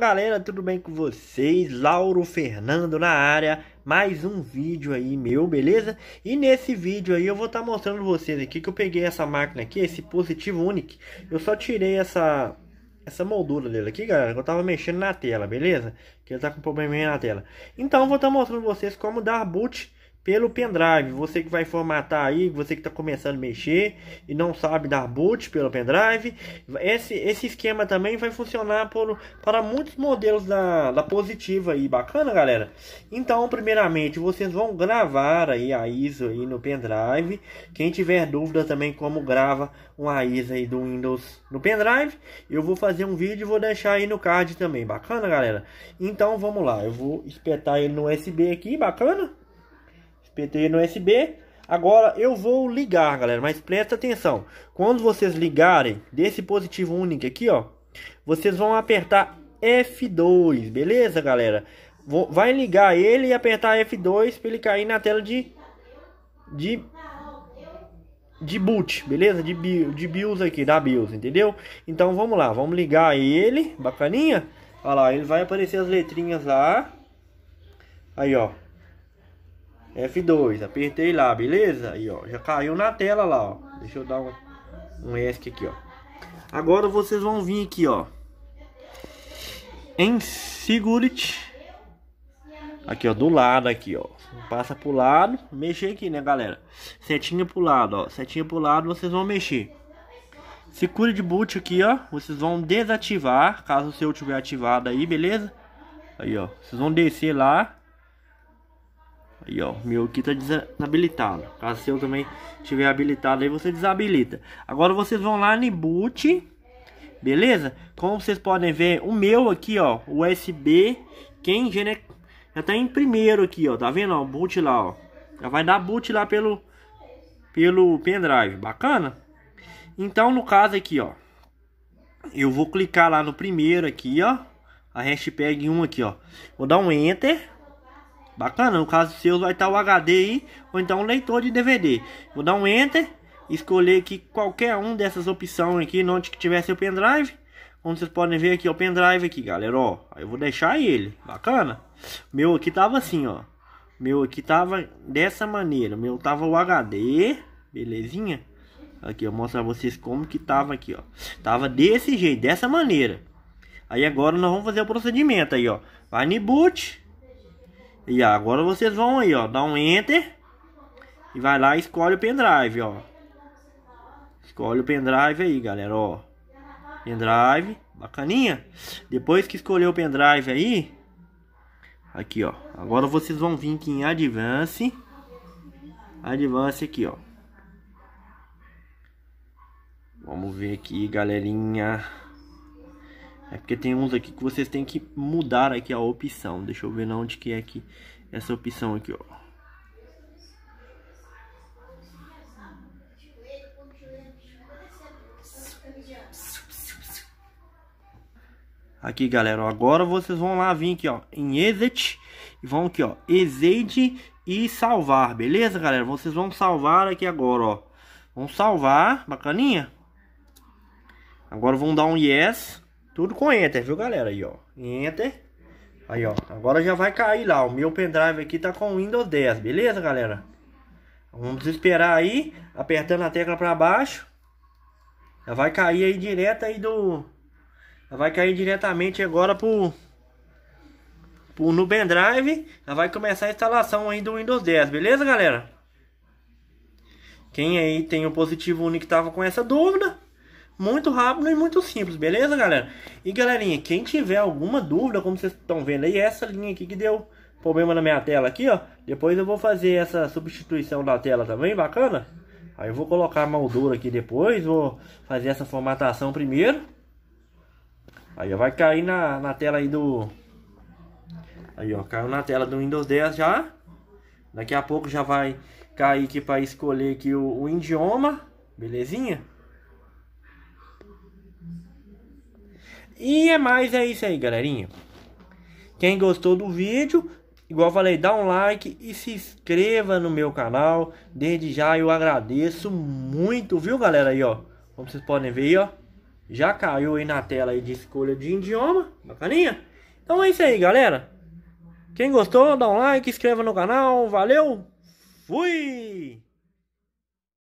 Galera, tudo bem com vocês? Lauro Fernando na área, mais um vídeo aí meu, beleza? E nesse vídeo aí eu vou estar tá mostrando vocês aqui que eu peguei essa máquina aqui, esse positivo Unic. Eu só tirei essa essa moldura dele aqui, galera, que eu tava mexendo na tela, beleza? Que ele tá com problema aí na tela. Então eu vou estar tá mostrando vocês como dar boot pelo pendrive. Você que vai formatar aí, você que está começando a mexer e não sabe dar boot pelo pendrive, esse, esse esquema também vai funcionar por, para muitos modelos da, da positiva aí. Bacana, galera? Então, primeiramente, vocês vão gravar aí a ISO aí no pendrive. Quem tiver dúvida também como grava uma ISO aí do Windows no pendrive, eu vou fazer um vídeo e vou deixar aí no card também. Bacana, galera? Então, vamos lá. Eu vou espetar ele no USB aqui, bacana? PT no USB. Agora eu vou ligar, galera, mas presta atenção. Quando vocês ligarem desse positivo único aqui, ó, vocês vão apertar F2, beleza, galera? Vai ligar ele e apertar F2 para ele cair na tela de de de boot, beleza? De, de BIOS aqui, da BIOS, entendeu? Então vamos lá, vamos ligar ele, bacaninha. Olha lá, ele vai aparecer as letrinhas lá. Aí, ó. F2, apertei lá, beleza? Aí, ó, já caiu na tela lá, ó. Deixa eu dar um, um ESC aqui, ó. Agora vocês vão vir aqui, ó. Em Security. Aqui, ó, do lado aqui, ó. Passa pro lado, mexer aqui, né, galera? Setinha pro lado, ó. Setinha pro lado, vocês vão mexer. Security Boot aqui, ó. Vocês vão desativar, caso o seu tiver ativado aí, beleza? Aí, ó. Vocês vão descer lá Aí, ó, meu aqui tá desabilitado. Caso seu também tiver habilitado, aí você desabilita. Agora vocês vão lá no boot, beleza? Como vocês podem ver, o meu aqui, ó, USB, quem já, né, já tá em primeiro aqui, ó, tá vendo? Ó, boot lá, ó. Já vai dar boot lá pelo, pelo pendrive, bacana? Então, no caso aqui, ó, eu vou clicar lá no primeiro aqui, ó, a hashtag 1 aqui, ó. Vou dar um enter Bacana, no caso seu vai estar o HD aí, ou então o leitor de DVD. Vou dar um Enter, escolher aqui qualquer um dessas opções aqui, onde que tiver seu pendrive. Como vocês podem ver aqui, o pendrive aqui, galera, ó. Eu vou deixar ele, bacana. Meu aqui tava assim, ó. Meu aqui tava dessa maneira, meu tava o HD, belezinha? Aqui, eu mostrar vocês como que tava aqui, ó. Tava desse jeito, dessa maneira. Aí agora nós vamos fazer o procedimento aí, ó. Vai no boot, e agora vocês vão aí, ó, dá um enter e vai lá e escolhe o pendrive, ó. Escolhe o pendrive aí, galera, ó. Pendrive, bacaninha. Depois que escolher o pendrive aí, aqui, ó. Agora vocês vão vir aqui em Advance. Advance aqui, ó. Vamos ver aqui, galerinha. É porque tem uns aqui que vocês têm que mudar aqui a opção. Deixa eu ver na onde que é aqui essa opção aqui, ó. Aqui, galera, agora vocês vão lá vir aqui, ó, em exit e vão aqui, ó, exit e salvar, beleza, galera? Vocês vão salvar aqui agora, ó. Vão salvar, bacaninha? Agora vão dar um yes. Tudo com Enter, viu galera? Aí ó, Enter. Aí ó, agora já vai cair lá. O meu pendrive aqui tá com Windows 10, beleza galera? Vamos esperar aí, apertando a tecla para baixo. Já vai cair aí direto aí do... Já vai cair diretamente agora pro... pro no pendrive. Já vai começar a instalação aí do Windows 10, beleza galera? Quem aí tem o positivo único que tava com essa dúvida muito rápido e muito simples, beleza, galera? E galerinha, quem tiver alguma dúvida, como vocês estão vendo aí, é essa linha aqui que deu problema na minha tela aqui, ó. Depois eu vou fazer essa substituição da tela também, bacana? Aí eu vou colocar a moldura aqui depois, vou fazer essa formatação primeiro. Aí vai cair na, na tela aí do... Aí, ó, caiu na tela do Windows 10 já. Daqui a pouco já vai cair aqui para escolher aqui o, o idioma, belezinha? E é mais, é isso aí, galerinha. Quem gostou do vídeo, igual falei, dá um like e se inscreva no meu canal. Desde já eu agradeço muito, viu, galera? Aí, ó, como vocês podem ver, ó, já caiu aí na tela aí de escolha de idioma, bacaninha? Então é isso aí, galera. Quem gostou, dá um like, inscreva no canal. Valeu, fui!